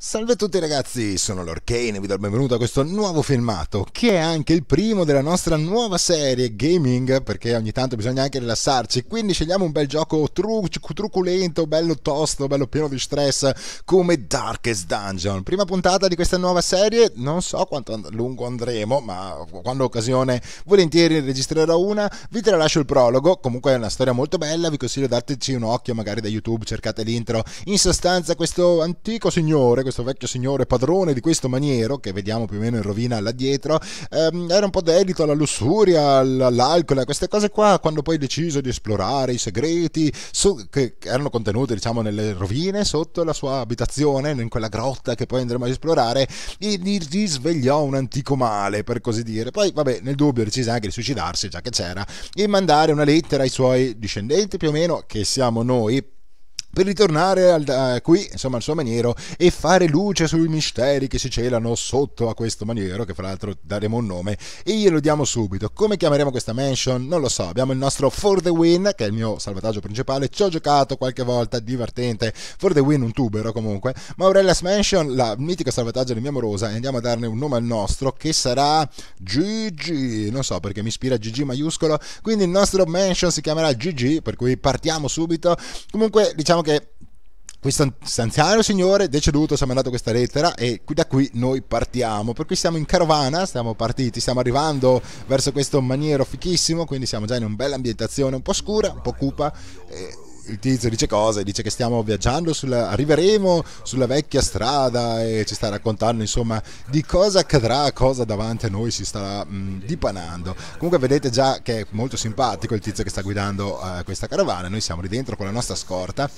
Salve a tutti ragazzi, sono Lorcane e vi do il benvenuto a questo nuovo filmato che è anche il primo della nostra nuova serie gaming perché ogni tanto bisogna anche rilassarci quindi scegliamo un bel gioco tru truculento, bello tosto, bello pieno di stress come Darkest Dungeon prima puntata di questa nuova serie, non so quanto and lungo andremo ma quando ho occasione volentieri registrerò una vi tralascio il prologo, comunque è una storia molto bella vi consiglio dateci un occhio magari da YouTube, cercate l'intro in sostanza questo antico signore questo vecchio signore padrone di questo maniero, che vediamo più o meno in rovina là dietro, ehm, era un po' dedito alla lussuria, all'alcol, a queste cose qua, quando poi decise di esplorare i segreti su, che erano contenuti diciamo nelle rovine sotto la sua abitazione, in quella grotta che poi andremo ad esplorare, gli risvegliò un antico male, per così dire. Poi, vabbè, nel dubbio decise anche di suicidarsi, già che c'era, e mandare una lettera ai suoi discendenti più o meno, che siamo noi, per ritornare al, uh, qui, insomma, al suo maniero e fare luce sui misteri che si celano sotto a questo maniero, che fra l'altro daremo un nome e glielo diamo subito. Come chiameremo questa mansion? Non lo so. Abbiamo il nostro For the Win, che è il mio salvataggio principale. Ci ho giocato qualche volta, divertente. For the Win, un tubero comunque. Ma Aurella's Mansion, la mitica salvataggio di mia morosa, e andiamo a darne un nome al nostro, che sarà GG. Non so perché mi ispira GG maiuscolo. Quindi il nostro mansion si chiamerà GG, per cui partiamo subito. Comunque, diciamo che che questo anziano signore deceduto ci ha mandato questa lettera e da qui noi partiamo per cui siamo in carovana siamo partiti stiamo arrivando verso questo maniero fichissimo quindi siamo già in un bella ambientazione un po' scura un po' cupa eh, il tizio dice cose, dice che stiamo viaggiando, sulla, arriveremo sulla vecchia strada e ci sta raccontando insomma di cosa accadrà, cosa davanti a noi si starà mh, dipanando. Comunque vedete già che è molto simpatico il tizio che sta guidando eh, questa caravana, noi siamo lì dentro con la nostra scorta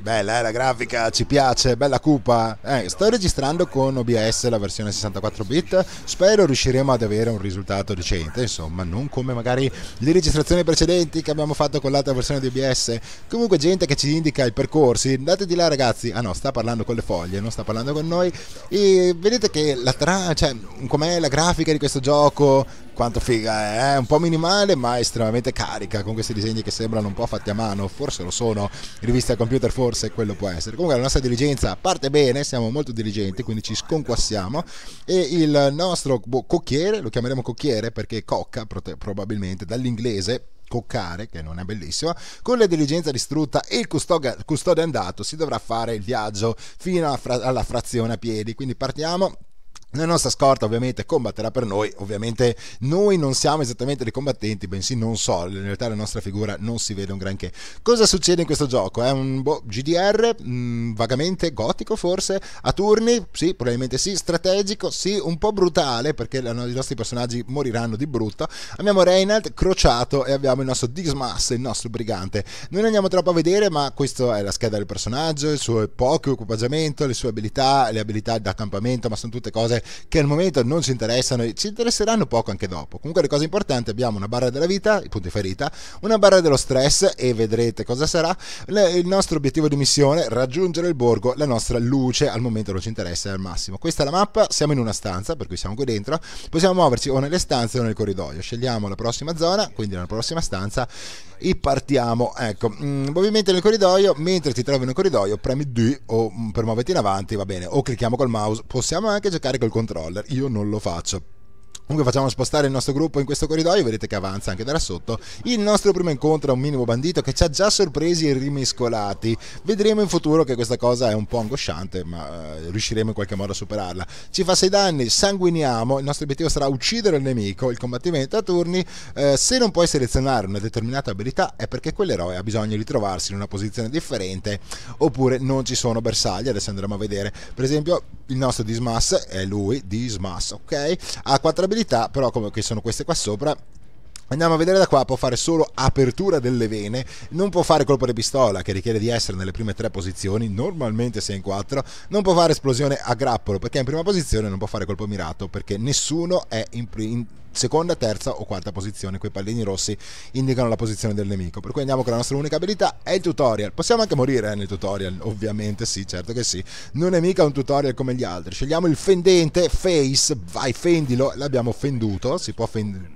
Bella eh, la grafica, ci piace, bella cupa. Eh, sto registrando con OBS la versione 64 bit, spero riusciremo ad avere un risultato decente, insomma, non come magari le registrazioni precedenti che abbiamo fatto con l'altra versione di OBS. Comunque gente che ci indica i percorsi, andate di là ragazzi, ah no, sta parlando con le foglie, non sta parlando con noi, e vedete che la tra... cioè, com'è la grafica di questo gioco, quanto figa è, è eh? un po' minimale ma estremamente carica con questi disegni che sembrano un po' fatti a mano, forse lo sono, rivista al computer forse quello può essere. Comunque la nostra diligenza parte bene, siamo molto diligenti, quindi ci sconquassiamo e il nostro boh, cocchiere, lo chiameremo cocchiere perché cocca probabilmente dall'inglese coccare, che non è bellissima, con la diligenza distrutta e il custode andato si dovrà fare il viaggio fino fra alla frazione a piedi, quindi partiamo la nostra scorta ovviamente combatterà per noi, ovviamente noi non siamo esattamente dei combattenti, bensì non so, in realtà la nostra figura non si vede un granché. Cosa succede in questo gioco? È un boh, GDR, mh, mm, vagamente gotico forse, a turni, sì, probabilmente sì, strategico, sì, un po' brutale perché la, i nostri personaggi moriranno di brutto. Abbiamo Reynald crociato e abbiamo il nostro Dismas, il nostro brigante. Non andiamo troppo a vedere, ma questa è la scheda del personaggio, il suo poco equipaggiamento, le sue abilità, le abilità da campamento, ma sono tutte cose che al momento non ci interessano e ci interesseranno poco anche dopo. Comunque le cose importanti abbiamo una barra della vita, i punti ferita, una barra dello stress e vedrete cosa sarà. il nostro obiettivo di missione è raggiungere il borgo, la nostra luce al momento non ci interessa al massimo. Questa è la mappa, siamo in una stanza, per cui siamo qui dentro, possiamo muoverci o nelle stanze o nel corridoio. Scegliamo la prossima zona, quindi la prossima stanza e partiamo. Ecco, mm, movimento nel corridoio, mentre ti trovi nel corridoio premi D o mm, per muoverti in avanti, va bene, o clicchiamo col mouse. Possiamo anche giocare col col controller. Io non lo faccio. Comunque facciamo spostare il nostro gruppo in questo corridoio, vedete che avanza anche da là sotto. Il nostro primo incontro è un minimo bandito che ci ha già sorpresi e rimescolati. Vedremo in futuro che questa cosa è un po' angosciante, ma eh, riusciremo in qualche modo a superarla. Ci fa 6 danni, sanguiniamo, il nostro obiettivo sarà uccidere il nemico, il combattimento a turni. Eh, se non puoi selezionare una determinata abilità è perché quell'eroe ha bisogno di trovarsi in una posizione differente oppure non ci sono bersagli, adesso andremo a vedere. Per esempio il nostro Dismas è lui, Dismas, ok? Ha quattro abilità, però come che sono queste qua sopra, Andiamo a vedere da qua, può fare solo apertura delle vene, non può fare colpo di pistola che richiede di essere nelle prime tre posizioni, normalmente sei in quattro, non può fare esplosione a grappolo perché è in prima posizione, non può fare colpo mirato perché nessuno è in, in seconda, terza o quarta posizione. Quei pallini rossi indicano la posizione del nemico. Per cui andiamo con la nostra unica abilità, è il tutorial. Possiamo anche morire eh, nel tutorial, ovviamente sì, certo che sì. Non è mica un tutorial come gli altri. Scegliamo il fendente, face, vai fendilo, l'abbiamo fenduto, si può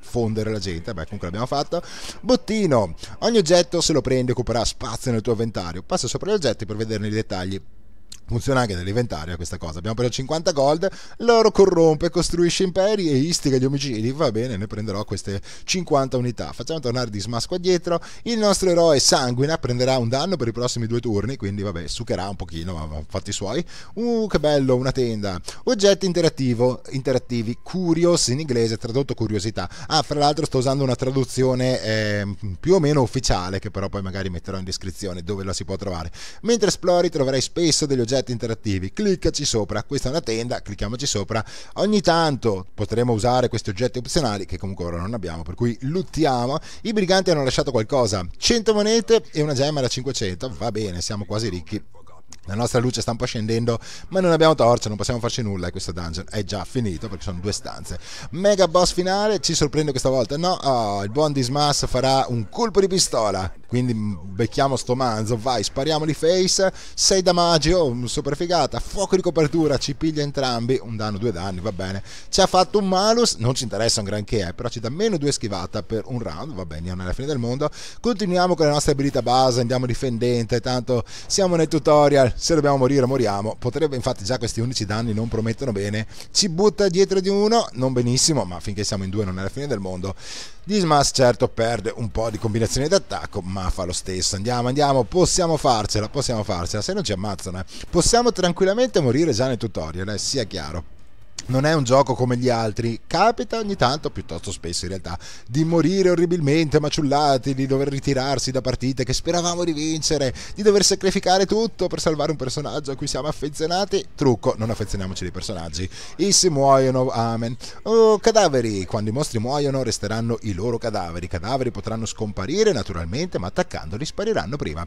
fondere la gente, beh comunque l'abbiamo fatto. Bottino, ogni oggetto se lo prendi occuperà spazio nel tuo inventario. Passa sopra gli oggetti per vederne i dettagli funziona anche nell'inventario questa cosa. Abbiamo preso 50 gold, l'oro corrompe, costruisce imperi e istiga gli omicidi. Va bene, ne prenderò queste 50 unità. Facciamo tornare di smasco dietro. Il nostro eroe sanguina prenderà un danno per i prossimi due turni, quindi vabbè, succherà un pochino, ma fatti i suoi. Uh, che bello, una tenda. Oggetti interattivi, curious in inglese, tradotto curiosità. Ah, fra l'altro sto usando una traduzione eh, più o meno ufficiale, che però poi magari metterò in descrizione dove la si può trovare. Mentre esplori troverai spesso degli oggetti oggetti interattivi. Cliccaci sopra, questa è una tenda, clicchiamoci sopra. Ogni tanto potremo usare questi oggetti opzionali che comunque ora non abbiamo, per cui luttiamo. I briganti hanno lasciato qualcosa, 100 monete e una gemma da 500, va bene, siamo quasi ricchi. La nostra luce sta un po' scendendo, ma non abbiamo torcia, non possiamo farci nulla. E questo dungeon è già finito perché sono due stanze. Mega boss finale, ci sorprende questa volta. No, oh, il buon Dismas farà un colpo di pistola quindi mm, becchiamo sto manzo, vai, spariamo di face, 6 damagio, super figata, fuoco di copertura, ci piglia entrambi, un danno, due danni, va bene. Ci ha fatto un malus, non ci interessa un granché, eh, però ci dà meno due schivata per un round, va bene, non è la fine del mondo. Continuiamo con le nostre abilità base, andiamo difendente, tanto siamo nel tutorial, se dobbiamo morire moriamo. Potrebbe infatti già questi 11 danni non promettono bene, ci butta dietro di uno, non benissimo, ma finché siamo in due non è la fine del mondo. Dismas certo perde un po' di combinazione d'attacco, ma ma fa lo stesso. Andiamo, andiamo, possiamo farcela, possiamo farcela. Se non ci ammazzano, eh. possiamo tranquillamente morire già nel tutorial, eh, sia chiaro non è un gioco come gli altri, capita ogni tanto, piuttosto spesso in realtà, di morire orribilmente maciullati, di dover ritirarsi da partite che speravamo di vincere, di dover sacrificare tutto per salvare un personaggio a cui siamo affezionati. Trucco, non affezioniamoci dei personaggi. Essi muoiono, amen. Oh, cadaveri, quando i mostri muoiono resteranno i loro cadaveri. I cadaveri potranno scomparire naturalmente, ma attaccandoli spariranno prima.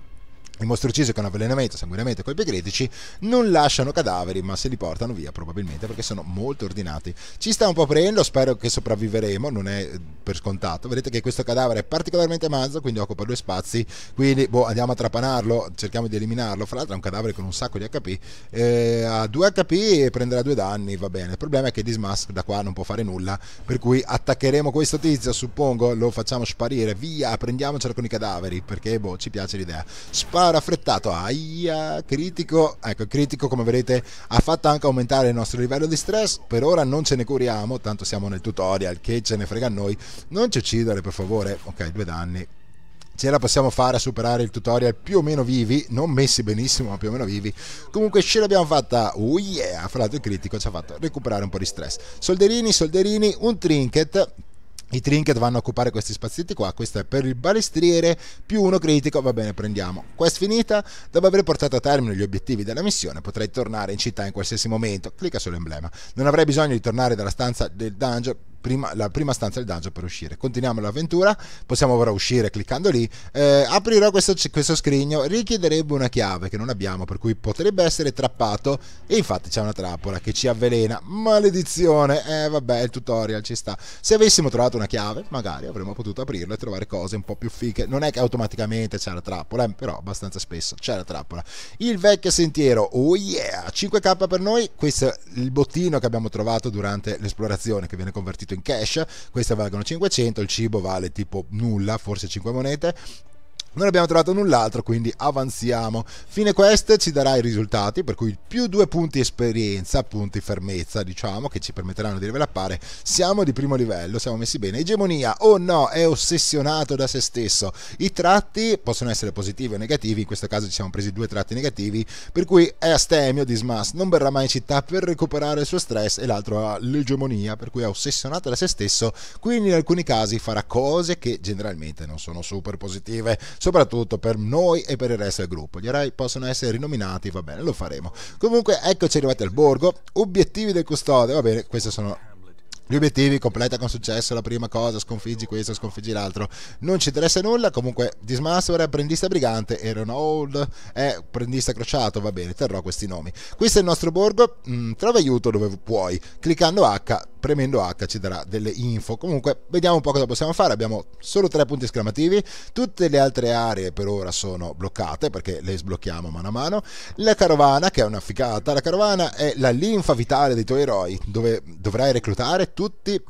I mostri uccisi con avvelenamento, sanguinamento e colpi critici non lasciano cadaveri, ma se li portano via probabilmente perché sono molto ordinati. Ci sta un po' prendendo, spero che sopravviveremo, non è eh, per scontato. Vedete che questo cadavere è particolarmente manzo, quindi occupa due spazi, quindi boh, andiamo a trapanarlo, cerchiamo di eliminarlo. Fra l'altro è un cadavere con un sacco di HP, eh, ha 2 HP e prenderà due danni, va bene. Il problema è che Dismask da qua non può fare nulla, per cui attaccheremo questo tizio, suppongo, lo facciamo sparire, via, prendiamocelo con i cadaveri, perché boh, ci piace l'idea. Spar- raffrettato, aia, critico. Ecco, il critico come vedete ha fatto anche aumentare il nostro livello di stress, per ora non ce ne curiamo, tanto siamo nel tutorial, che ce ne frega a noi. Non ci uccidere per favore, ok, due danni, ce la possiamo fare a superare il tutorial più o meno vivi, non messi benissimo ma più o meno vivi, comunque ce l'abbiamo fatta, oh yeah, fra l'altro il critico ci ha fatto recuperare un po' di stress, solderini, solderini, un trinket i trinket vanno a occupare questi spazietti qua, questo è per il balestriere, più uno critico, va bene prendiamo. Quest finita, dopo aver portato a termine gli obiettivi della missione potrai tornare in città in qualsiasi momento, clicca sull'emblema. Non avrai bisogno di tornare dalla stanza del dungeon prima, la prima stanza del dungeon per uscire. Continuiamo l'avventura, possiamo ora uscire cliccando lì. Eh, aprirò questo, questo, scrigno, richiederebbe una chiave che non abbiamo, per cui potrebbe essere trappato. E infatti c'è una trappola che ci avvelena. Maledizione! Eh vabbè, il tutorial ci sta. Se avessimo trovato una chiave, magari avremmo potuto aprirlo e trovare cose un po' più fiche. Non è che automaticamente c'è la trappola, eh, però abbastanza spesso c'è la trappola. Il vecchio sentiero, oh yeah! 5k per noi, questo è il bottino che abbiamo trovato durante l'esplorazione, che viene convertito in in cash, queste valgono 500, il cibo vale tipo nulla, forse 5 monete non abbiamo trovato null'altro, quindi avanziamo. Fine quest ci darà i risultati, per cui più due punti esperienza, punti fermezza, diciamo, che ci permetteranno di rivelare. Siamo di primo livello, siamo messi bene. Egemonia, oh no, è ossessionato da se stesso. I tratti possono essere positivi o negativi, in questo caso ci siamo presi due tratti negativi, per cui è astemio dismas, non verrà mai in città per recuperare il suo stress e l'altro ha l'egemonia, per cui è ossessionato da se stesso, quindi in alcuni casi farà cose che generalmente non sono super positive soprattutto per noi e per il resto del gruppo. Gli eroi possono essere rinominati, va bene, lo faremo. Comunque, eccoci arrivati al borgo. Obiettivi del custode, va bene, questi sono gli obiettivi, completa con successo la prima cosa, sconfiggi questo, sconfiggi l'altro. Non ci interessa nulla, comunque Dismaster è apprendista brigante, Aaron Old è apprendista crociato, va bene, terrò questi nomi. Questo è il nostro borgo, mh, mm, trova aiuto dove puoi, cliccando H premendo H ci darà delle info. Comunque, vediamo un po' cosa possiamo fare. Abbiamo solo tre punti esclamativi. Tutte le altre aree per ora sono bloccate perché le sblocchiamo mano a mano. La carovana, che è una ficata, la carovana è la linfa vitale dei tuoi eroi, dove dovrai reclutare tutti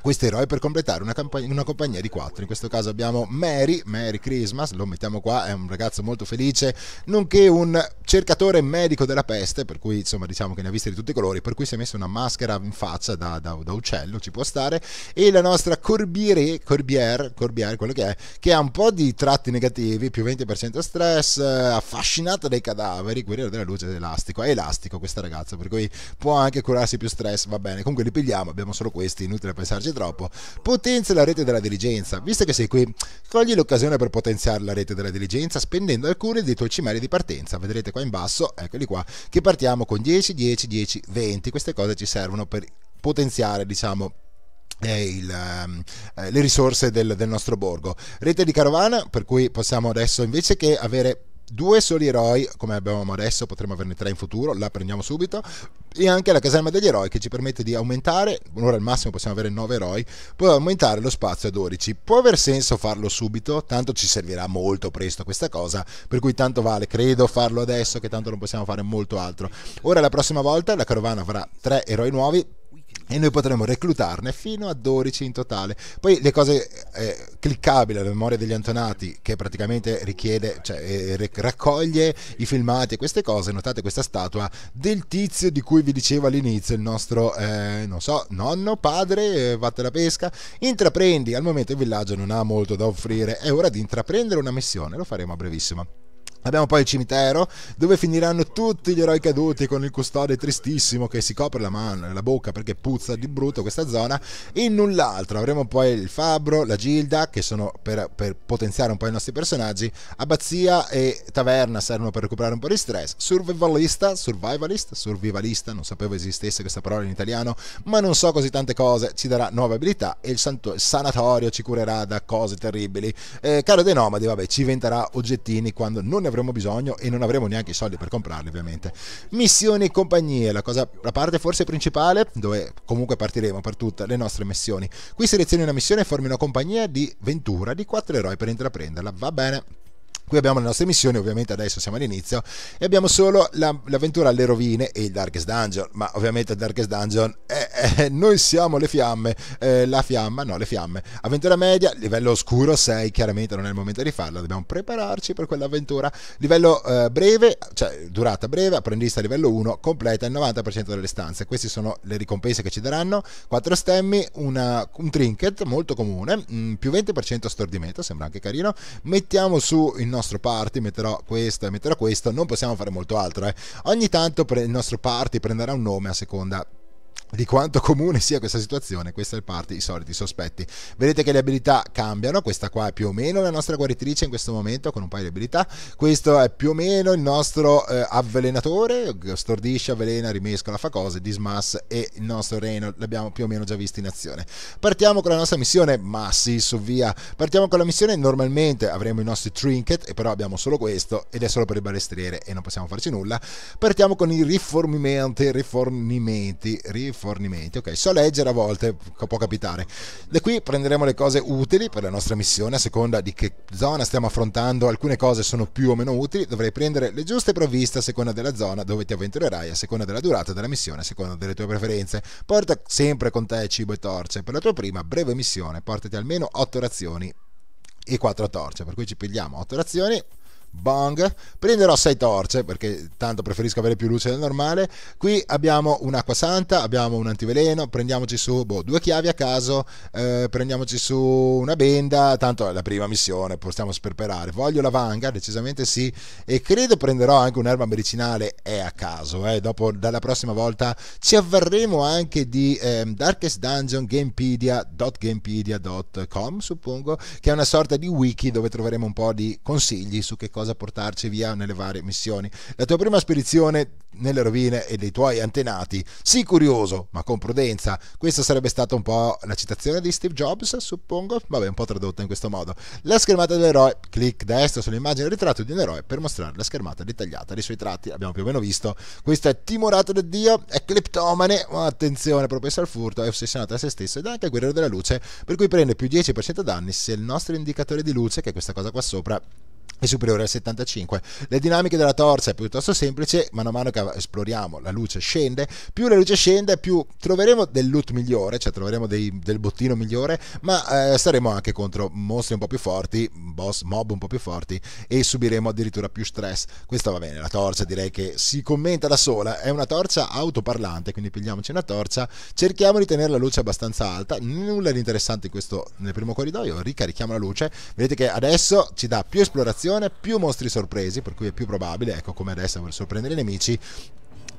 questo eroe per completare una, camp- una, compagnia di quattro. In questo caso abbiamo Mary, Mary Christmas, lo mettiamo qua, è un ragazzo molto felice, nonché un cercatore medico della peste, per cui insomma diciamo che ne ha viste di tutti i colori, per cui si è messo una maschera in faccia da, da, da uccello, ci può stare, e la nostra Corbiere, Corbiere, Corbiere, quello che è, che ha un po' di tratti negativi, più 20% stress, eh, affascinata dai cadaveri, guerriero della luce ed elastico, è elastico questa ragazza, per cui può anche curarsi più stress, va bene, comunque li pigliamo, abbiamo solo questi, inutile pensarci spinge troppo. Potenzia la rete della diligenza. Visto che sei qui, cogli l'occasione per potenziare la rete della diligenza spendendo alcuni dei tuoi cimeli di partenza. Vedrete qua in basso, eccoli qua, che partiamo con 10, 10, 10, 20. Queste cose ci servono per potenziare, diciamo, eh, il, ehm, eh, le risorse del, del, nostro borgo. Rete di carovana, per cui possiamo adesso invece che avere due soli eroi, come abbiamo adesso, potremmo averne tre in futuro, la prendiamo subito, e anche la caserma degli eroi che ci permette di aumentare, ora al massimo possiamo avere 9 eroi, può aumentare lo spazio a 12. Può aver senso farlo subito, tanto ci servirà molto presto questa cosa, per cui tanto vale, credo, farlo adesso che tanto non possiamo fare molto altro. Ora la prossima volta la carovana avrà tre eroi nuovi, e noi potremo reclutarne fino a 12 in totale. Poi le cose eh, cliccabili alla memoria degli antonati che praticamente richiede, cioè, eh, raccoglie i filmati e queste cose, notate questa statua del tizio di cui vi dicevo all'inizio, il nostro, eh, non so, nonno, padre, eh, vatte la pesca, intraprendi, al momento il villaggio non ha molto da offrire, è ora di intraprendere una missione, lo faremo a brevissimo. Abbiamo poi il cimitero, dove finiranno tutti gli eroi caduti con il custode tristissimo che si copre la mano e la bocca perché puzza di brutto questa zona. In null'altro avremo poi il fabbro, la gilda, che sono per, per, potenziare un po' i nostri personaggi, abbazia e taverna servono per recuperare un po' di stress, survivalista, survivalist, survivalista, non sapevo esistesse questa parola in italiano, ma non so così tante cose, ci darà nuove abilità e il, santo, il sanatorio ci curerà da cose terribili. Eh, caro dei nomadi, vabbè, ci inventerà oggettini quando non ne avremo bisogno e non avremo neanche i soldi per comprarli ovviamente. Missioni e compagnie, la, cosa, la parte forse principale dove comunque partiremo per tutte le nostre missioni. Qui selezioni una missione e formi una compagnia di ventura di quattro eroi per intraprenderla, va bene. Qui abbiamo le nostre missioni, ovviamente adesso siamo all'inizio e abbiamo solo la, l'avventura alle rovine e il Darkest Dungeon, ma ovviamente il Darkest Dungeon eh, eh, noi siamo le fiamme, eh, la fiamma, no le fiamme. Avventura media, livello oscuro 6, chiaramente non è il momento di farla, dobbiamo prepararci per quell'avventura. Livello eh, breve, cioè durata breve, apprendista livello 1, completa il 90% delle stanze. Queste sono le ricompense che ci daranno, 4 stemmi, una, un trinket molto comune, mh, mm, più 20% stordimento, sembra anche carino. Mettiamo su il nostro nostro party metterò questo e metterò questo, non possiamo fare molto altro. Eh. Ogni tanto il nostro party prenderà un nome a seconda di quanto comune sia questa situazione, questa è parte i soliti sospetti. Vedete che le abilità cambiano, questa qua è più o meno la nostra guaritrice in questo momento con un paio di abilità, questo è più o meno il nostro eh, avvelenatore, stordisce, avvelena, rimescola, fa cose, dismas e il nostro Reno l'abbiamo più o meno già visto in azione. Partiamo con la nostra missione, ma sì, su via, partiamo con la missione, normalmente avremo i nostri trinket e però abbiamo solo questo ed è solo per il balestriere e non possiamo farci nulla. Partiamo con i riformimenti, rifornimenti, rifornimenti vari fornimenti. Ok, so leggere a volte, può capitare. Da qui prenderemo le cose utili per la nostra missione, a seconda di che zona stiamo affrontando. Alcune cose sono più o meno utili, dovrei prendere le giuste provviste a seconda della zona dove ti avventurerai, a seconda della durata della missione, a seconda delle tue preferenze. Porta sempre con te cibo e torce. Per la tua prima breve missione, portati almeno 8 razioni e 4 torce, per cui ci pigliamo 8 razioni Bong. Prenderò 6 torce perché tanto preferisco avere più luce del normale. Qui abbiamo un'acqua santa, abbiamo un antiveleno, prendiamoci su boh, due chiavi a caso, eh, prendiamoci su una benda, tanto è la prima missione, possiamo sperperare. Voglio la vanga, decisamente sì, e credo prenderò anche un'erba medicinale, è a caso, eh. dopo dalla prossima volta ci avverremo anche di eh, Darkest Dungeon Gamepedia.gamepedia.com, suppongo, che è una sorta di wiki dove troveremo un po' di consigli su che cosa cosa portarci via nelle varie missioni. La tua prima spedizione nelle rovine e dei tuoi antenati. Sii curioso, ma con prudenza. Questa sarebbe stata un po' la citazione di Steve Jobs, suppongo. Vabbè, un po' tradotta in questo modo. La schermata dell'eroe. Clic destro sull'immagine del ritratto di un eroe per mostrare la schermata dettagliata dei suoi tratti. Abbiamo più o meno visto. Questo è timorato da Dio, è cleptomane, ma attenzione, propenso al furto, è ossessionato da se stesso ed è anche il guerriero della luce, per cui prende più 10% danni se il nostro indicatore di luce, che è questa cosa qua sopra, è superiore al 75. Le dinamiche della torcia è piuttosto semplice, mano a mano che esploriamo la luce scende, più la luce scende più troveremo del loot migliore, cioè troveremo dei, del bottino migliore, ma eh, staremo anche contro mostri un po' più forti, boss, mob un po' più forti e subiremo addirittura più stress. Questa va bene, la torcia direi che si commenta da sola, è una torcia autoparlante, quindi pigliamoci una torcia, cerchiamo di tenere la luce abbastanza alta, nulla di interessante in questo nel primo corridoio, ricarichiamo la luce, vedete che adesso ci dà più esplorazione situazione, più mostri sorpresi, per cui è più probabile, ecco come adesso, per sorprendere i nemici,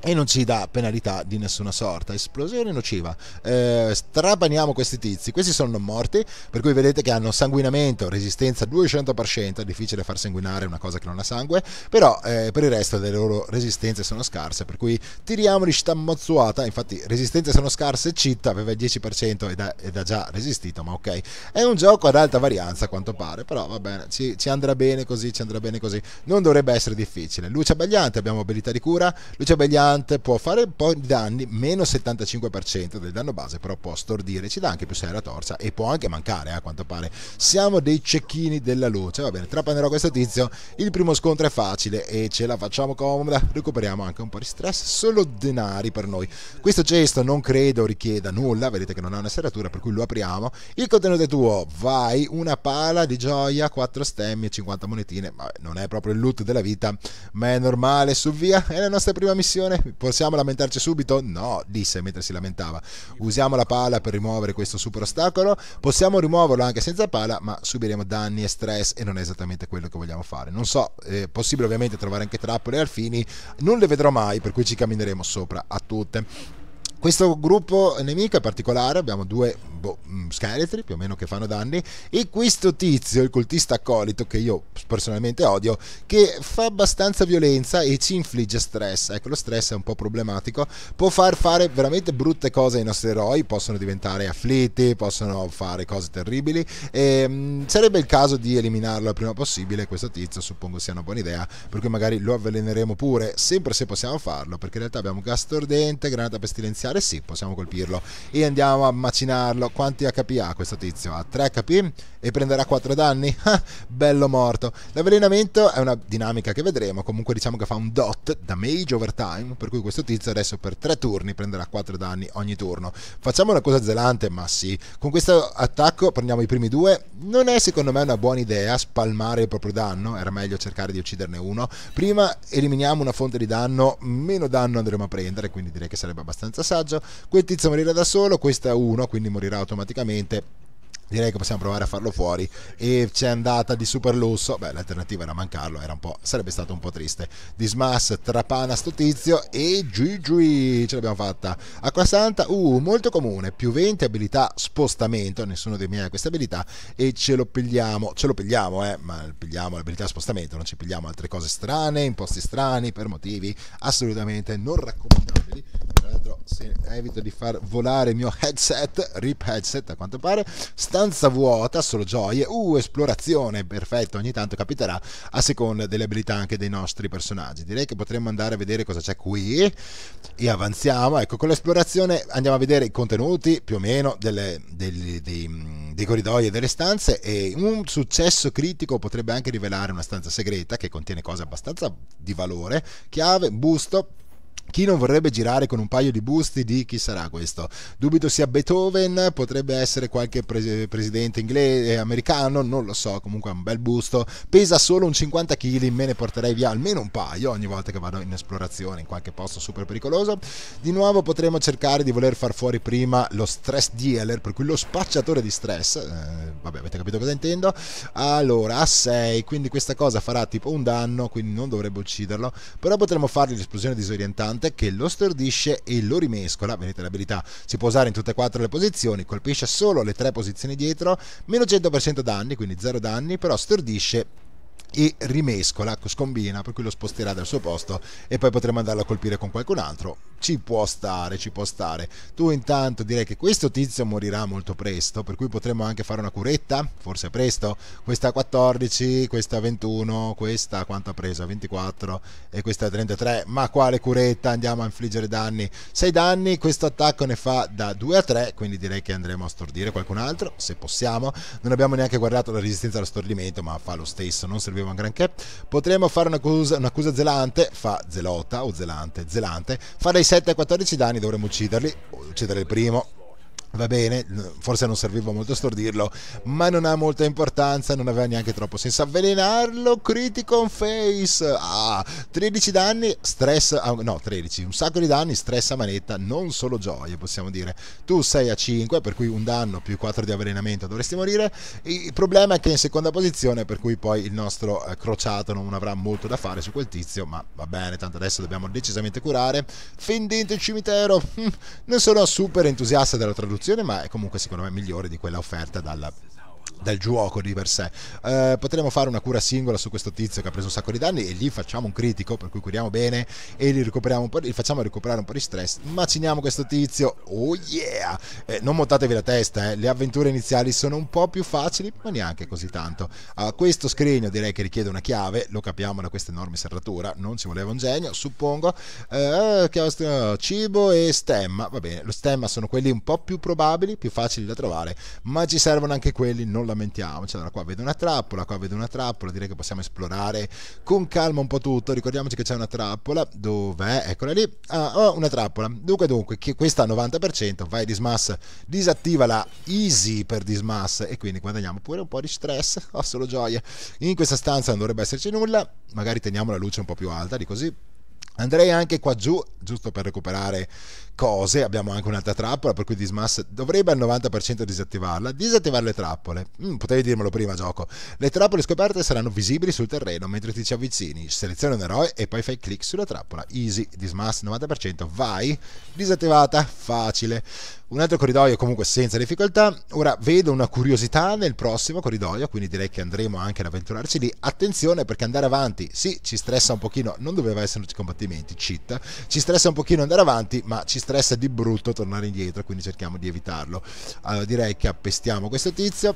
e non ci dà penalità di nessuna sorta. Esplosione nociva. Eh, strabaniamo questi tizi. Questi sono non morti, per cui vedete che hanno sanguinamento, resistenza 200%, difficile far sanguinare una cosa che non ha sangue, però eh, per il resto delle loro resistenze sono scarse, per cui tiriamoli stammozzuata, infatti resistenze sono scarse, Citta aveva il 10% ed ha, ed ha, già resistito, ma ok. È un gioco ad alta varianza a quanto pare, però va bene, ci, ci andrà bene così, ci andrà bene così. Non dovrebbe essere difficile. Luce abbagliante, abbiamo abilità di cura, luce abbagliante pesante, può fare un po' di danni, meno 75% del danno base, però può stordire, ci dà anche più seria la torcia e può anche mancare eh, a quanto pare. Siamo dei cecchini della luce, va bene, trapanerò questo tizio, il primo scontro è facile e ce la facciamo comoda, recuperiamo anche un po' di stress, solo denari per noi. Questo gesto non credo richieda nulla, vedete che non ha una serratura, per cui lo apriamo. Il contenuto è tuo, vai, una pala di gioia, 4 stemmi e 50 monetine, ma non è proprio il loot della vita, ma è normale, su via, è la nostra prima missione, Possiamo lamentarci subito? No, disse mentre si lamentava. Usiamo la pala per rimuovere questo super ostacolo. Possiamo rimuoverlo anche senza pala, ma subiremo danni e stress e non è esattamente quello che vogliamo fare. Non so, è possibile ovviamente trovare anche trappole e alfini. Non le vedrò mai, per cui ci cammineremo sopra a tutte. Questo gruppo nemico è particolare, abbiamo due boh, mm, scheletri più o meno che fanno danni e questo tizio, il cultista accolito che io personalmente odio, che fa abbastanza violenza e ci infligge stress. Ecco, lo stress è un po' problematico, può far fare veramente brutte cose ai nostri eroi, possono diventare afflitti, possono fare cose terribili e ehm, mh, sarebbe il caso di eliminarlo il prima possibile, questo tizio suppongo sia una buona idea, per cui magari lo avveleneremo pure, sempre se possiamo farlo, perché in realtà abbiamo gas tordente, granata pestilenziale colpire? Sì, possiamo colpirlo. E andiamo a macinarlo. Quanti HP ha questo tizio? Ha 3 HP e prenderà 4 danni? Ah, bello morto. L'avvelenamento è una dinamica che vedremo. Comunque diciamo che fa un dot damage over time. Per cui questo tizio adesso per 3 turni prenderà 4 danni ogni turno. Facciamo una cosa zelante, ma sì. Con questo attacco prendiamo i primi due. Non è secondo me una buona idea spalmare il proprio danno. Era meglio cercare di ucciderne uno. Prima eliminiamo una fonte di danno. Meno danno andremo a prendere. Quindi direi che sarebbe abbastanza saggio vantaggio, quel tizio morirà da solo, questa 1, quindi morirà automaticamente direi che possiamo provare a farlo fuori e c'è andata di super lusso beh l'alternativa era mancarlo era un po', sarebbe stato un po' triste Dismas Trapana sto tizio e GG ce l'abbiamo fatta acqua santa uh molto comune più 20 abilità spostamento nessuno dei miei ha questa abilità e ce lo pigliamo ce lo pigliamo eh ma pigliamo l'abilità spostamento non ci pigliamo altre cose strane in posti strani per motivi assolutamente non raccomandabili tra l'altro se evito di far volare il mio headset rip headset a quanto pare sta abbastanza vuota, solo gioie. Uh, esplorazione, perfetto, ogni tanto capiterà a seconda delle abilità anche dei nostri personaggi. Direi che potremmo andare a vedere cosa c'è qui e avanziamo. Ecco, con l'esplorazione andiamo a vedere i contenuti più o meno delle, dei, dei, dei corridoi e delle stanze e un successo critico potrebbe anche rivelare una stanza segreta che contiene cose abbastanza di valore, chiave, busto, chi non vorrebbe girare con un paio di busti di chi sarà questo? Dubito sia Beethoven, potrebbe essere qualche pre- presidente inglese, eh, americano, non lo so, comunque è un bel busto. Pesa solo un 50 kg, me ne porterei via almeno un paio ogni volta che vado in esplorazione in qualche posto super pericoloso. Di nuovo potremo cercare di voler far fuori prima lo stress dealer, per cui lo spacciatore di stress, eh, vabbè avete capito cosa intendo, allora a 6, quindi questa cosa farà tipo un danno, quindi non dovrebbe ucciderlo, però potremmo fargli l'esplosione disorientante Conte che lo stordisce e lo rimescola. Vedete l'abilità si può usare in tutte e quattro le posizioni, colpisce solo le tre posizioni dietro, meno 100% danni, quindi 0 danni, però stordisce e rimescola, scombina, per cui lo sposterà dal suo posto e poi potremo andarlo a colpire con qualcun altro ci può stare, ci può stare. Tu intanto direi che questo tizio morirà molto presto, per cui potremmo anche fare una curetta, forse presto. Questa 14, questa 21, questa quanto ha preso? 24 e questa 33. Ma quale curetta? Andiamo a infliggere danni. 6 danni, questo attacco ne fa da 2 a 3, quindi direi che andremo a stordire qualcun altro, se possiamo. Non abbiamo neanche guardato la resistenza allo stordimento, ma fa lo stesso, non serviva un granché. Potremmo fare un'accusa, un'accusa zelante, fa zelota o zelante, zelante, fa dei 7 a 14 danni dovremmo ucciderli, uccidere il primo va bene, forse non serviva molto stordirlo, ma non ha molta importanza, non aveva neanche troppo senso avvelenarlo, Criticon Face, ah, 13 danni, stress, no 13, un sacco di danni, stress a manetta, non solo gioie possiamo dire, tu sei a 5 per cui un danno più 4 di avvelenamento dovresti morire, il problema è che è in seconda posizione per cui poi il nostro eh, crociato non avrà molto da fare su quel tizio, ma va bene, tanto adesso dobbiamo decisamente curare, fin dentro il cimitero, non sono super entusiasta della traduzione, soluzione, ma è comunque secondo me migliore di quella offerta dalla del gioco di per sé. Eh, potremmo fare una cura singola su questo tizio che ha preso un sacco di danni e gli facciamo un critico, per cui curiamo bene e gli, gli facciamo recuperare un po' di stress. Maciniamo questo tizio, oh yeah! Eh, non montatevi la testa, eh. le avventure iniziali sono un po' più facili, ma neanche così tanto. Uh, questo scrigno direi che richiede una chiave, lo capiamo da questa enorme serratura, non ci voleva un genio, suppongo. Uh, cibo e stemma, va bene, lo stemma sono quelli un po' più probabili, più facili da trovare, ma ci servono anche quelli, non la lamentiamoci. Allora, qua vedo una trappola, qua vedo una trappola. Direi che possiamo esplorare con calma un po' tutto. Ricordiamoci che c'è una trappola. Dov'è? Eccola lì. Ah, oh, una trappola. Dunque, dunque, che questa al 90%. Vai, Dismass. Disattiva la Easy per Dismass. E quindi guadagniamo pure un po' di stress. Ho oh, solo gioia. In questa stanza non dovrebbe esserci nulla. Magari teniamo la luce un po' più alta di così. Andrei anche qua giù, giusto per recuperare cose, abbiamo anche un'altra trappola, per cui Dismas dovrebbe al 90% disattivarla. Disattivare le trappole. Mm, potevi dirmelo prima, gioco. Le trappole scoperte saranno visibili sul terreno mentre ti ci avvicini. Seleziona un eroe e poi fai clic sulla trappola. Easy, Dismas 90%, vai. Disattivata, facile. Un altro corridoio comunque senza difficoltà. Ora vedo una curiosità nel prossimo corridoio, quindi direi che andremo anche ad avventurarci lì. Attenzione perché andare avanti, sì, ci stressa un pochino, non doveva esserci combattimenti, cheat. Ci stressa un pochino andare avanti, ma ci stressa stressa di brutto tornare indietro, quindi cerchiamo di evitarlo. Allora, direi che appestiamo questo tizio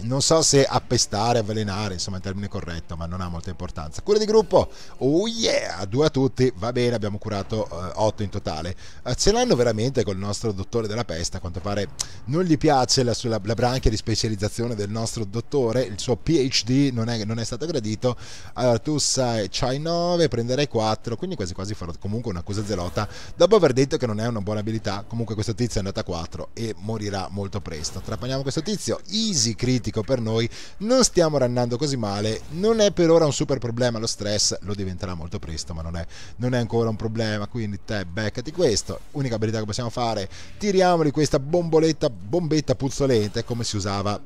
non so se appestare, avvelenare, insomma è il termine corretto, ma non ha molta importanza. Cura di gruppo, oh yeah, due a tutti, va bene, abbiamo curato eh, otto in totale. Eh, ce l'hanno veramente col nostro dottore della peste, a quanto pare non gli piace la, sulla, la branchia di specializzazione del nostro dottore, il suo PhD non è, non è stato gradito. Allora tu sai, c'hai 9, prenderai 4, quindi quasi quasi farò comunque un'accusa zelota, dopo aver detto che non è una buona abilità, comunque questo tizio è andato a 4 e morirà molto presto. Trapaniamo questo tizio, easy crit critico per noi, non stiamo rannando così male, non è per ora un super problema lo stress, lo diventerà molto presto, ma non è, non è ancora un problema, quindi te beccati questo, unica abilità che possiamo fare, tiriamoli questa bomboletta, bombetta puzzolente, come si usava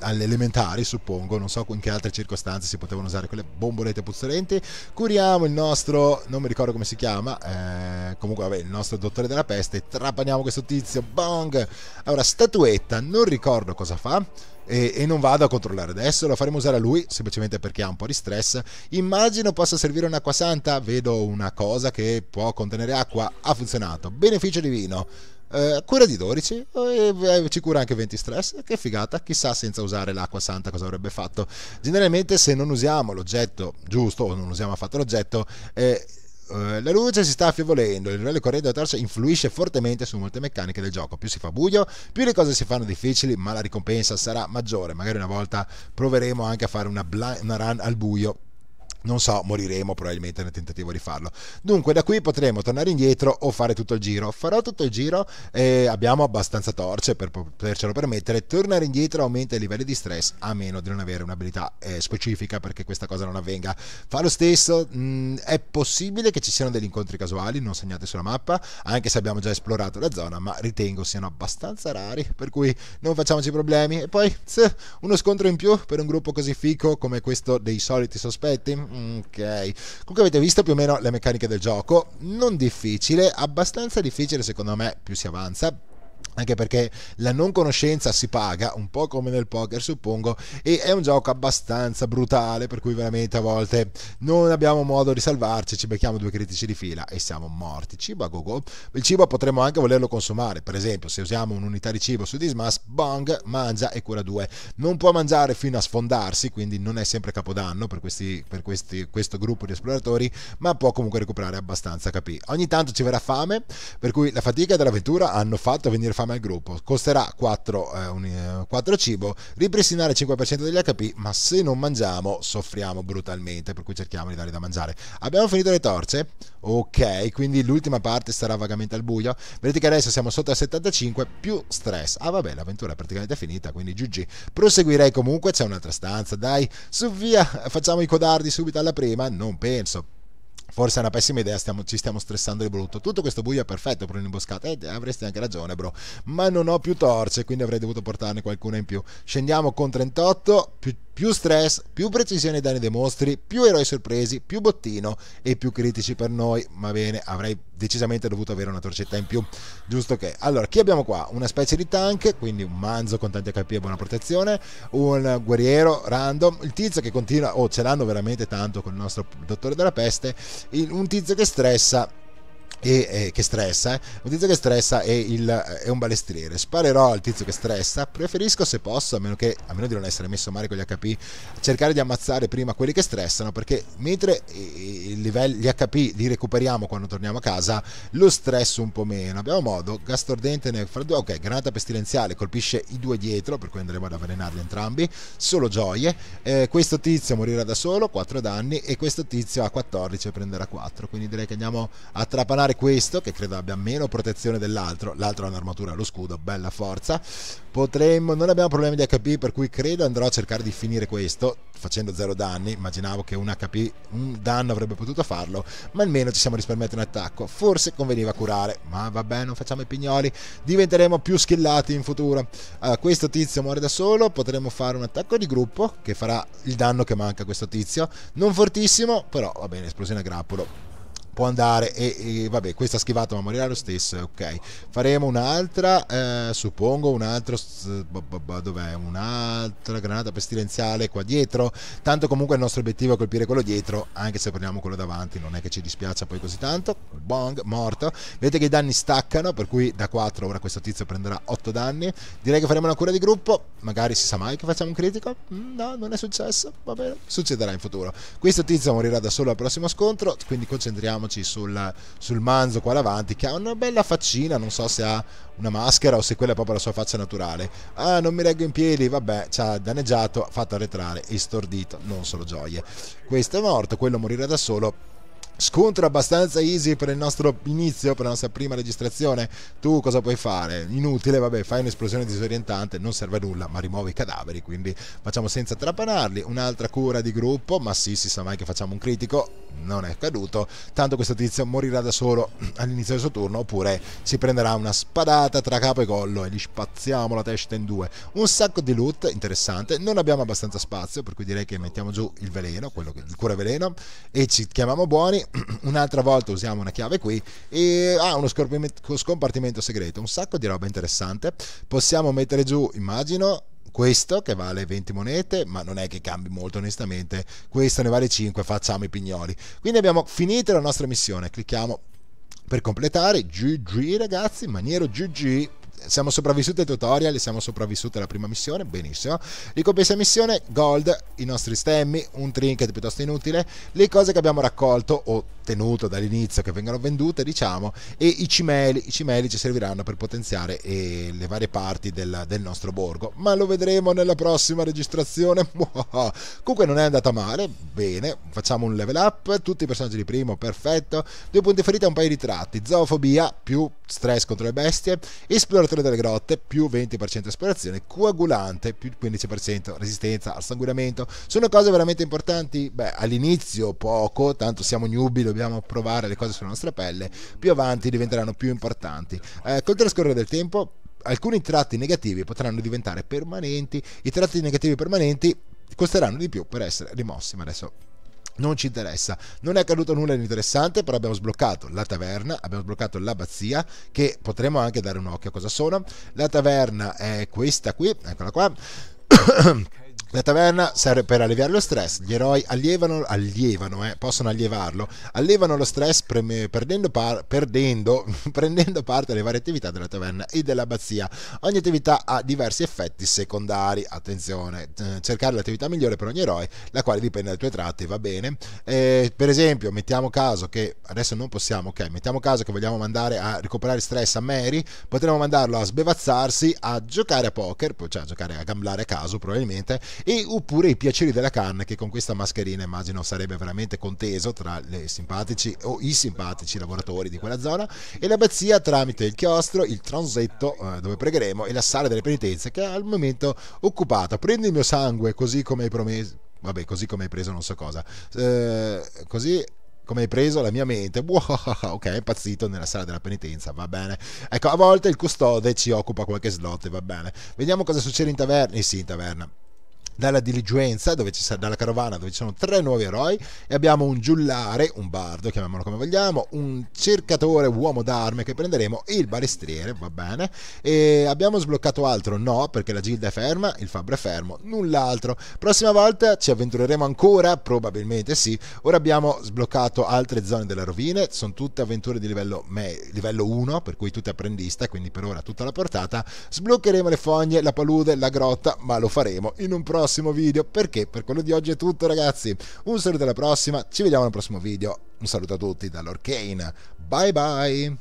alle elementari, suppongo, non so in che altre circostanze si potevano usare quelle bombolette puzzolenti. Curiamo il nostro, non mi ricordo come si chiama, eh, comunque vabbè, il nostro dottore della peste, trapaniamo questo tizio, bong! Allora, statuetta, non ricordo cosa fa. E, e non vado a controllare adesso, lo faremo usare a lui semplicemente perché ha un po' di stress. Immagino possa servire un'acqua santa, vedo una cosa che può contenere acqua, ha funzionato. Beneficio divino eh, cura di 12 e, eh, eh, ci cura anche 20 stress che figata chissà senza usare l'acqua santa cosa avrebbe fatto generalmente se non usiamo l'oggetto giusto o non usiamo affatto l'oggetto eh, eh la luce si sta affievolendo, il livello corrente della torcia influisce fortemente su molte meccaniche del gioco. Più si fa buio, più le cose si fanno difficili, ma la ricompensa sarà maggiore. Magari una volta proveremo anche a fare una, bl- una run al buio non so, moriremo probabilmente nel tentativo di farlo. Dunque, da qui potremo tornare indietro o fare tutto il giro. Farò tutto il giro e abbiamo abbastanza torce per potercelo permettere. Tornare indietro aumenta i livelli di stress a meno di non avere un'abilità eh, specifica perché questa cosa non avvenga. Fa lo stesso, mh, mm, è possibile che ci siano degli incontri casuali non segnati sulla mappa, anche se abbiamo già esplorato la zona, ma ritengo siano abbastanza rari, per cui non facciamoci problemi. E poi, tz, uno scontro in più per un gruppo così fico come questo dei soliti sospetti Ok. Comunque avete visto più o meno le meccaniche del gioco. Non difficile, abbastanza difficile secondo me, più si avanza, anche perché la non conoscenza si paga, un po' come nel poker suppongo, e è un gioco abbastanza brutale, per cui veramente a volte non abbiamo modo di salvarci, ci becchiamo due critici di fila e siamo morti. Cibo a gogo, il cibo potremmo anche volerlo consumare, per esempio se usiamo un'unità di cibo su Dismas, bong mangia e cura due. Non può mangiare fino a sfondarsi, quindi non è sempre capodanno per, questi, per questi, questo gruppo di esploratori, ma può comunque recuperare abbastanza capì. Ogni tanto ci verrà fame, per cui la fatica dell'avventura hanno fatto venire fame fama il gruppo. Costerà 4, eh, un, 4 eh, cibo, ripristinare il 5% degli HP, ma se non mangiamo soffriamo brutalmente, per cui cerchiamo di dare da mangiare. Abbiamo finito le torce? Ok, quindi l'ultima parte sarà vagamente al buio. Vedete che adesso siamo sotto a 75 più stress. Ah vabbè, l'avventura è praticamente finita, quindi GG. Proseguirei comunque, c'è un'altra stanza, dai. Su via, facciamo i codardi subito alla prima? Non penso. Forse è una pessima idea, stiamo, ci stiamo stressando di brutto. Tutto questo buio è perfetto per un'imboscata. E eh, avresti anche ragione, bro. Ma non ho più torce, quindi avrei dovuto portarne qualcuna in più. Scendiamo con 38. Più più stress, più precisione ai danni dei mostri, più eroi sorpresi, più bottino e più critici per noi. Ma bene, avrei decisamente dovuto avere una torcetta in più. Giusto che. Allora, chi abbiamo qua? Una specie di tank, quindi un manzo con tanti HP e buona protezione, un guerriero random, il tizio che continua, oh ce l'hanno veramente tanto con il nostro dottore della peste, un tizio che stressa e, eh, che stressa, eh. un tizio che stressa è, il, è, un balestriere. Sparerò al tizio che stressa. Preferisco, se posso, a meno, che, a meno di non essere messo male con gli HP, cercare di ammazzare prima quelli che stressano. Perché mentre eh, livello, gli HP li recuperiamo quando torniamo a casa, lo stress un po' meno. Abbiamo modo. Gastordente ne fra due. Ok, granata pestilenziale colpisce i due dietro, per cui andremo ad avvelenarli entrambi. Solo gioie. Eh, questo tizio morirà da solo, 4 danni. E questo tizio a 14 prenderà 4. Quindi direi che andiamo a trapanare fare questo, che credo abbia meno protezione dell'altro, l'altro ha un'armatura allo scudo, bella forza, potremmo, non abbiamo problemi di HP, per cui credo andrò a cercare di finire questo, facendo zero danni, immaginavo che un HP, un danno avrebbe potuto farlo, ma almeno ci siamo risparmiati un attacco, forse conveniva curare, ma vabbè, non facciamo i pignoli, diventeremo più skillati in futuro. Allora, questo tizio muore da solo, potremmo fare un attacco di gruppo, che farà il danno che manca a questo tizio, non fortissimo, però va bene, esplosione a grappolo, può andare e, e vabbè questa schivata ma morirà lo stesso eh, ok faremo un'altra eh, suppongo un altro dov'è un'altra granata pestilenziale qua dietro tanto comunque il nostro obiettivo è colpire quello dietro anche se prendiamo quello davanti non è che ci dispiace poi così tanto bong morto vedete che i danni staccano per cui da 4 ora questo tizio prenderà 8 danni direi che faremo una cura di gruppo magari si sa mai che facciamo un critico mm, no non è successo va bene succederà in futuro questo tizio morirà da solo al prossimo scontro quindi concentriamo concentriamoci sul, sul, manzo qua davanti che ha una bella faccina, non so se ha una maschera o se quella è proprio la sua faccia naturale. Ah, non mi reggo in piedi, vabbè, ci ha danneggiato, fatto arretrare e stordito, non solo gioie. Questo è morto, quello morirà da solo scontro abbastanza easy per il nostro inizio, per la nostra prima registrazione. Tu cosa puoi fare? Inutile, vabbè, fai un'esplosione disorientante, non serve a nulla, ma rimuovi i cadaveri, quindi facciamo senza trapanarli. Un'altra cura di gruppo, ma sì, si sa mai che facciamo un critico, non è accaduto. Tanto questo tizio morirà da solo all'inizio del suo turno, oppure si prenderà una spadata tra capo e collo e gli spazziamo la testa in due. Un sacco di loot, interessante, non abbiamo abbastanza spazio, per cui direi che mettiamo giù il veleno, quello che, il cura veleno, e ci chiamiamo buoni un'altra volta usiamo una chiave qui e ha ah, uno scompartimento segreto, un sacco di roba interessante. Possiamo mettere giù, immagino, questo che vale 20 monete, ma non è che cambi molto onestamente, questo ne vale 5, facciamo i pignoli. Quindi abbiamo finito la nostra missione, clicchiamo per completare, GG ragazzi, maniero GG siamo sopravvissuti ai tutorial, siamo sopravvissuti alla prima missione, benissimo. Ricompensa missione, gold, i nostri stemmi, un trinket piuttosto inutile, le cose che abbiamo raccolto o tenuto dall'inizio che vengono vendute, diciamo, e i cimeli. I cimeli ci serviranno per potenziare eh, le varie parti del, del, nostro borgo, ma lo vedremo nella prossima registrazione. Comunque non è andata male, bene, facciamo un level up, tutti i personaggi di primo, perfetto. Due punti feriti e un paio di tratti, zoofobia più stress contro le bestie, esplorazione Protettore delle grotte più 20% esplorazione, coagulante più 15%, resistenza al sanguinamento. Sono cose veramente importanti? Beh, all'inizio poco, tanto siamo newbie, dobbiamo provare le cose sulla nostra pelle, più avanti diventeranno più importanti. Eh, col trascorrere del tempo alcuni tratti negativi potranno diventare permanenti, i tratti negativi permanenti costeranno di più per essere rimossi, ma adesso non ci interessa. Non è accaduto nulla di interessante, però abbiamo sbloccato la taverna, abbiamo sbloccato l'abbazia, che potremo anche dare un occhio a cosa sono. La taverna è questa qui, eccola qua. La taverna serve per alleviare lo stress, gli eroi allievano, allievano eh, possono allievarlo, allevano lo stress pre- perdendo, par- perdendo prendendo parte alle varie attività della taverna e dell'abbazia. Ogni attività ha diversi effetti secondari, attenzione, eh, cercare l'attività migliore per ogni eroe, la quale dipende dai tuoi tratti, va bene. Eh, per esempio, mettiamo caso che adesso non possiamo, ok, mettiamo caso che vogliamo mandare a recuperare stress a Mary, potremmo mandarlo a sbevazzarsi, a giocare a poker, cioè a giocare a gamblare a caso probabilmente, e oppure i piaceri della carne che con questa mascherina immagino sarebbe veramente conteso tra le simpatici o i simpatici lavoratori di quella zona e l'abbazia tramite il chiostro, il transetto eh, dove pregheremo e la sala delle penitenze che è al momento occupata. Prendi il mio sangue così come hai promesso. Vabbè, così come hai preso non so cosa. Eh, così come hai preso la mia mente, wow, ok, è impazzito nella sala della penitenza, va bene. Ecco, a volte il custode ci occupa qualche slot, va bene. Vediamo cosa succede in taverna. Eh sì, in taverna dalla diligenza, dove ci sa, dalla carovana dove ci sono tre nuovi eroi e abbiamo un giullare, un bardo, chiamiamolo come vogliamo, un cercatore uomo d'arme che prenderemo e il balestriere, va bene. E abbiamo sbloccato altro? No, perché la gilda è ferma, il fabbro è fermo, null'altro. Prossima volta ci avventureremo ancora? Probabilmente sì. Ora abbiamo sbloccato altre zone della rovine, sono tutte avventure di livello, me, livello 1, per cui tutte apprendista, quindi per ora tutta la portata. Sbloccheremo le fogne, la palude, la grotta, ma lo faremo in un prossimo prossimo video, perché per quello di oggi è tutto ragazzi. Un saluto alla prossima, ci vediamo al prossimo video. Un saluto a tutti dall'Orcane. Bye bye!